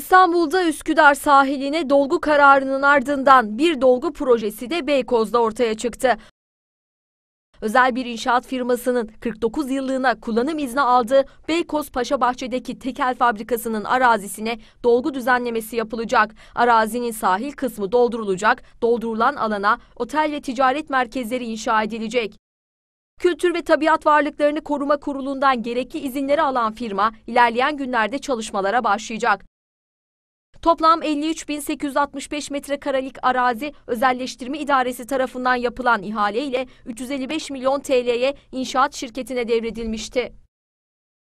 İstanbul'da Üsküdar sahiline dolgu kararının ardından bir dolgu projesi de Beykoz'da ortaya çıktı. Özel bir inşaat firmasının 49 yıllığına kullanım izni aldığı Beykoz Paşabahçe'deki tekel fabrikasının arazisine dolgu düzenlemesi yapılacak. Arazinin sahil kısmı doldurulacak, doldurulan alana otel ve ticaret merkezleri inşa edilecek. Kültür ve Tabiat Varlıklarını Koruma Kurulu'ndan gerekli izinleri alan firma ilerleyen günlerde çalışmalara başlayacak. Toplam 53.865 metrekarelik arazi özelleştirme idaresi tarafından yapılan ihale ile 355 milyon TL'ye inşaat şirketine devredilmişti.